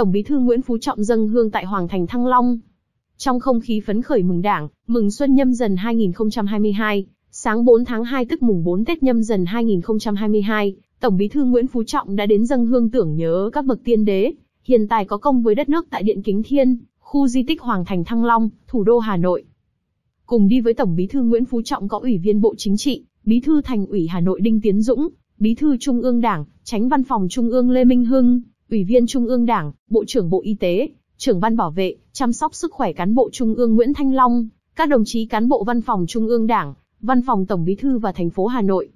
Tổng bí thư Nguyễn Phú Trọng dâng hương tại Hoàng thành Thăng Long. Trong không khí phấn khởi mừng Đảng, mừng Xuân nhâm dần 2022, sáng 4 tháng 2 tức mùng 4 Tết nhâm dần 2022, Tổng bí thư Nguyễn Phú Trọng đã đến dâng hương tưởng nhớ các bậc tiên đế, hiện tại có công với đất nước tại Điện Kính Thiên, khu di tích Hoàng thành Thăng Long, thủ đô Hà Nội. Cùng đi với Tổng bí thư Nguyễn Phú Trọng có Ủy viên Bộ Chính trị, Bí thư Thành ủy Hà Nội Đinh Tiến Dũng, Bí thư Trung ương Đảng, Tránh Văn phòng Trung ương Lê Minh Hưng, Ủy viên Trung ương Đảng, Bộ trưởng Bộ Y tế, trưởng ban bảo vệ, chăm sóc sức khỏe cán bộ Trung ương Nguyễn Thanh Long, các đồng chí cán bộ văn phòng Trung ương Đảng, văn phòng Tổng Bí thư và thành phố Hà Nội.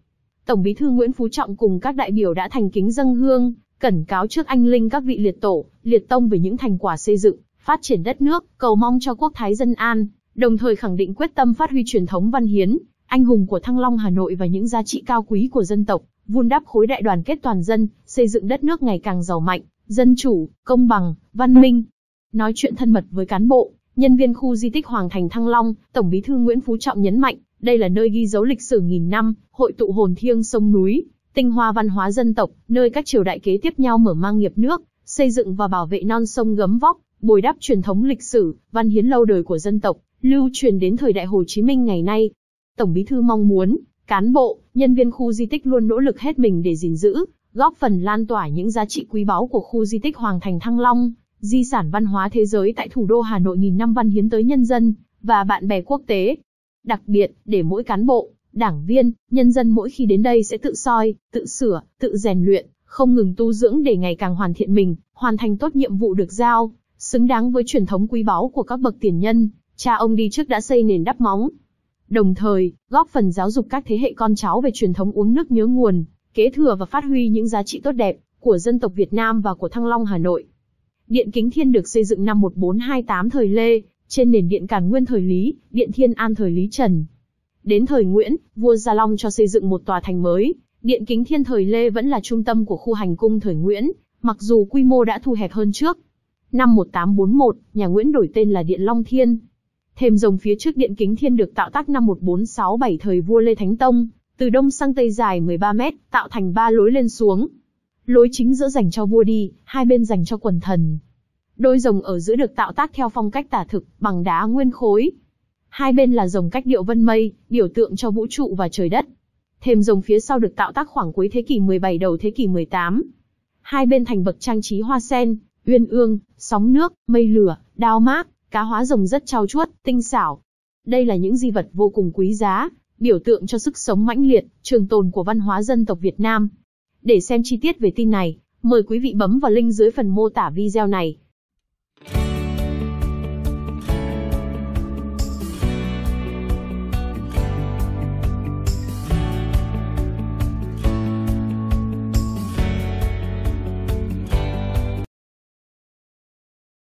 Tổng Bí thư Nguyễn Phú Trọng cùng các đại biểu đã thành kính dâng hương, cẩn cáo trước anh linh các vị liệt tổ, liệt tông về những thành quả xây dựng, phát triển đất nước, cầu mong cho quốc thái dân an, đồng thời khẳng định quyết tâm phát huy truyền thống văn hiến, anh hùng của Thăng Long Hà Nội và những giá trị cao quý của dân tộc, vun đắp khối đại đoàn kết toàn dân, xây dựng đất nước ngày càng giàu mạnh, dân chủ, công bằng, văn minh. Nói chuyện thân mật với cán bộ, nhân viên khu di tích Hoàng Thành Thăng Long, Tổng Bí thư Nguyễn Phú Trọng nhấn mạnh, đây là nơi ghi dấu lịch sử nghìn năm, hội tụ hồn thiêng sông núi, tinh hoa văn hóa dân tộc, nơi các triều đại kế tiếp nhau mở mang nghiệp nước, xây dựng và bảo vệ non sông gấm vóc, bồi đắp truyền thống lịch sử, văn hiến lâu đời của dân tộc, lưu truyền đến thời đại Hồ Chí Minh ngày nay. Tổng Bí thư mong muốn cán bộ, nhân viên khu di tích luôn nỗ lực hết mình để gìn giữ, góp phần lan tỏa những giá trị quý báu của khu di tích Hoàng Thành Thăng Long, di sản văn hóa thế giới tại thủ đô Hà Nội nghìn năm văn hiến tới nhân dân và bạn bè quốc tế. Đặc biệt, để mỗi cán bộ, đảng viên, nhân dân mỗi khi đến đây sẽ tự soi, tự sửa, tự rèn luyện, không ngừng tu dưỡng để ngày càng hoàn thiện mình, hoàn thành tốt nhiệm vụ được giao, xứng đáng với truyền thống quý báu của các bậc tiền nhân, cha ông đi trước đã xây nền đắp móng, đồng thời góp phần giáo dục các thế hệ con cháu về truyền thống uống nước nhớ nguồn, kế thừa và phát huy những giá trị tốt đẹp của dân tộc Việt Nam và của Thăng Long Hà Nội. Điện Kính Thiên được xây dựng năm 1428 thời Lê, trên nền điện Càn Nguyên thời Lý, điện Thiên An thời Lý Trần. Đến thời Nguyễn, vua Gia Long cho xây dựng một tòa thành mới, điện Kính Thiên thời Lê vẫn là trung tâm của khu hành cung thời Nguyễn, mặc dù quy mô đã thu hẹp hơn trước. Năm 1841, nhà Nguyễn đổi tên là Điện Long Thiên, Thềm rồng phía trước điện kính thiên được tạo tác năm 1467 thời vua Lê Thánh Tông, từ đông sang tây dài 13 mét, tạo thành ba lối lên xuống. Lối chính giữa dành cho vua đi, hai bên dành cho quần thần. Đôi rồng ở giữa được tạo tác theo phong cách tả thực, bằng đá nguyên khối. Hai bên là rồng cách điệu vân mây, biểu tượng cho vũ trụ và trời đất. Thềm rồng phía sau được tạo tác khoảng cuối thế kỷ 17 đầu thế kỷ 18. Hai bên thành bậc trang trí hoa sen, uyên ương, sóng nước, mây lửa, đao mát. Cá hóa rồng rất trau chuốt, tinh xảo. Đây là những di vật vô cùng quý giá, biểu tượng cho sức sống mãnh liệt, trường tồn của văn hóa dân tộc Việt Nam. Để xem chi tiết về tin này, mời quý vị bấm vào link dưới phần mô tả video này.